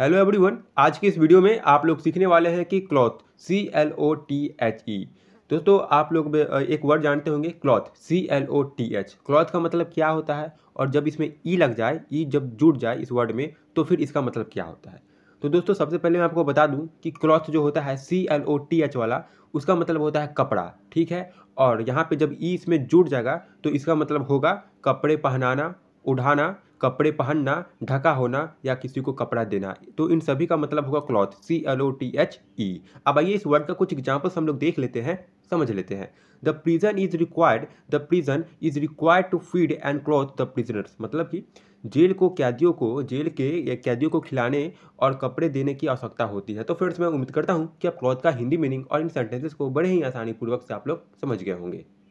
hello everyone आज के इस वीडियो में आप लोग सीखने वाले हैं कि cloth C L O T H E दोस्तों आप लोग एक वर्ड जानते होंगे cloth C L O T H cloth का मतलब क्या होता है और जब इसमें ई e लग जाए ई e जब जुट जाए इस वर्ड में तो फिर इसका मतलब क्या होता है तो दोस्तों सबसे पहले मैं आपको बता दूं कि क्लॉथ जो होता है C L O T H वाला उसका मतलब होता है कपड़ा ठीक है और यहाँ पे जब ई e इसमें जुट जाएगा तो इसका मतलब होगा कपड़े पहनाना उड़ाना कपड़े पहनना ढका होना या किसी को कपड़ा देना तो इन सभी का मतलब होगा cloth C L O T H E अब आइए इस वर्ड का कुछ एग्जाम्पल्स हम लोग देख लेते हैं समझ लेते हैं the prison is required the prison is required to feed and cloth the prisoners मतलब कि जेल को कैदियों को जेल के या कैदियों को खिलाने और कपड़े देने की आवश्यकता होती है तो फ्रेंड्स मैं उम्मीद करता हूँ कि आप क्लॉथ का हिंदी मीनिंग और इन सेंटेंसेस को बड़े ही आसानी पूर्वक से आप लोग समझ गए होंगे